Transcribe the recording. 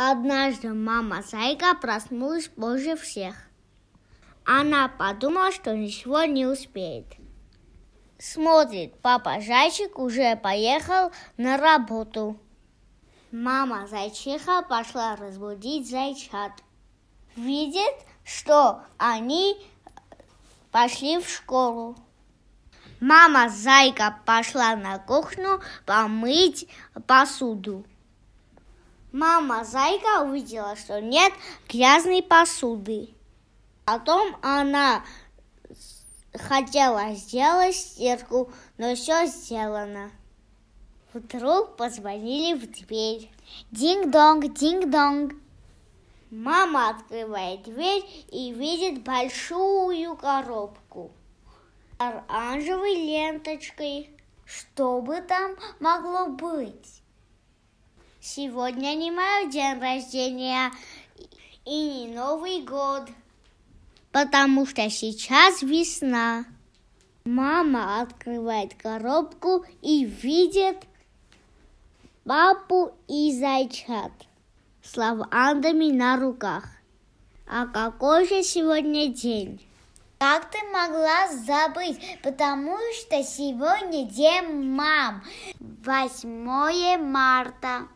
Однажды мама Зайка проснулась позже всех. Она подумала, что ничего не успеет. Смотрит, папа Зайчик уже поехал на работу. Мама Зайчиха пошла разбудить зайчат. Видит, что они пошли в школу. Мама Зайка пошла на кухню помыть посуду. Мама Зайка увидела, что нет грязной посуды. Потом она хотела сделать стирку, но все сделано. Вдруг позвонили в дверь. Динг-донг, динг-донг. Мама открывает дверь и видит большую коробку. Оранжевой ленточкой. Что бы там могло быть? Сегодня не мой день рождения и не Новый год, потому что сейчас весна. Мама открывает коробку и видит папу и зайчат с лавандами на руках. А какой же сегодня день? Как ты могла забыть? Потому что сегодня день мам. 8 марта.